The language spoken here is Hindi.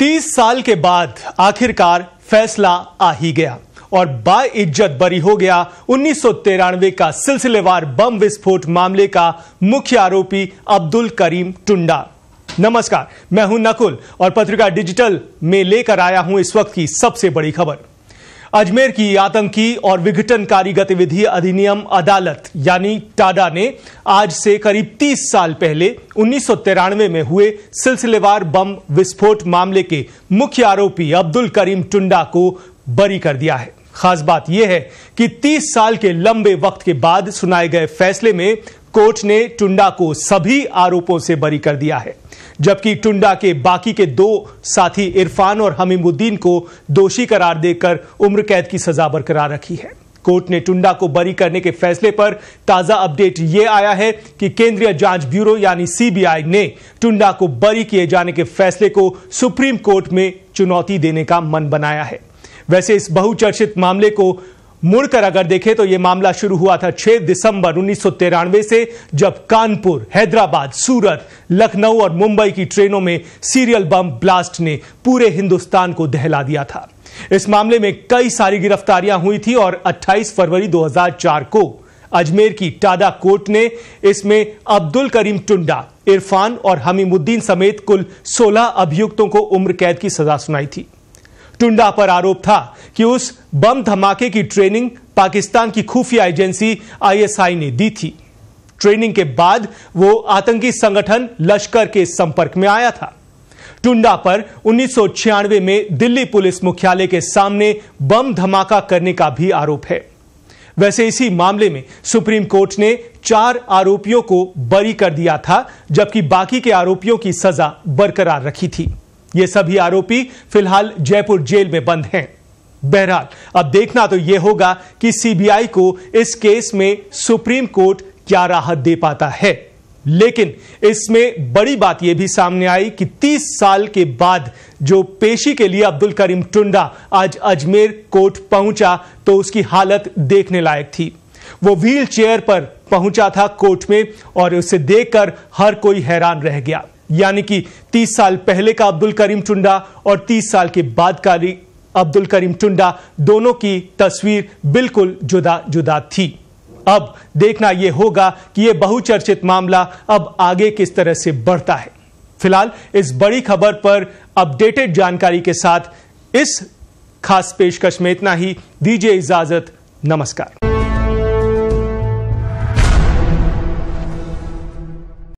तीस साल के बाद आखिरकार फैसला आ ही गया और इज्जत बरी हो गया उन्नीस का सिलसिलेवार बम विस्फोट मामले का मुख्य आरोपी अब्दुल करीम टुंडा नमस्कार मैं हूं नकुल और पत्रिका डिजिटल में लेकर आया हूं इस वक्त की सबसे बड़ी खबर अजमेर की आतंकी और विघटनकारी गतिविधि अधिनियम अदालत यानी टाडा ने आज से करीब 30 साल पहले उन्नीस में हुए सिलसिलेवार बम विस्फोट मामले के मुख्य आरोपी अब्दुल करीम टुंडा को बरी कर दिया है खास बात यह है कि 30 साल के लंबे वक्त के बाद सुनाए गए फैसले में कोर्ट ने टुंडा को सभी आरोपों से बरी कर दिया है जबकि टुंडा के बाकी के दो साथी इरफान और हमीमुद्दीन को दोषी करार देकर उम्र कैद की सजा बरकरार रखी है कोर्ट ने टुंडा को बरी करने के फैसले पर ताजा अपडेट यह आया है कि केंद्रीय जांच ब्यूरो यानी सीबीआई ने टुंडा को बरी किए जाने के फैसले को सुप्रीम कोर्ट में चुनौती देने का मन बनाया है वैसे इस बहुचर्चित मामले को मुड़कर अगर देखें तो यह मामला शुरू हुआ था 6 दिसंबर उन्नीस से जब कानपुर हैदराबाद सूरत लखनऊ और मुंबई की ट्रेनों में सीरियल बम ब्लास्ट ने पूरे हिंदुस्तान को दहला दिया था इस मामले में कई सारी गिरफ्तारियां हुई थी और 28 फरवरी 2004 को अजमेर की टाडा कोर्ट ने इसमें अब्दुल करीम टुंडा इरफान और हमीमुद्दीन समेत कुल सोलह अभियुक्तों को उम्र कैद की सजा सुनाई थी टुंडा पर आरोप था कि उस बम धमाके की ट्रेनिंग पाकिस्तान की खुफिया एजेंसी आईएसआई ने दी थी ट्रेनिंग के बाद वो आतंकी संगठन लश्कर के संपर्क में आया था टुंडा पर उन्नीस में दिल्ली पुलिस मुख्यालय के सामने बम धमाका करने का भी आरोप है वैसे इसी मामले में सुप्रीम कोर्ट ने चार आरोपियों को बरी कर दिया था जबकि बाकी के आरोपियों की सजा बरकरार रखी थी ये सभी आरोपी फिलहाल जयपुर जेल में बंद हैं बहरहाल अब देखना तो यह होगा कि सीबीआई को इस केस में सुप्रीम कोर्ट क्या राहत दे पाता है लेकिन इसमें बड़ी बात यह भी सामने आई कि 30 साल के बाद जो पेशी के लिए अब्दुल करीम टुंडा आज अजमेर कोर्ट पहुंचा तो उसकी हालत देखने लायक थी वो व्हील चेयर पर पहुंचा था कोर्ट में और उसे देखकर हर कोई हैरान रह गया यानी कि 30 साल पहले का अब्दुल करीम टुंडा और 30 साल के बाद का अब्दुल करीम टुंडा दोनों की तस्वीर बिल्कुल जुदा जुदा थी अब देखना यह होगा कि यह बहुचर्चित मामला अब आगे किस तरह से बढ़ता है फिलहाल इस बड़ी खबर पर अपडेटेड जानकारी के साथ इस खास पेशकश में इतना ही दीजिए इजाजत नमस्कार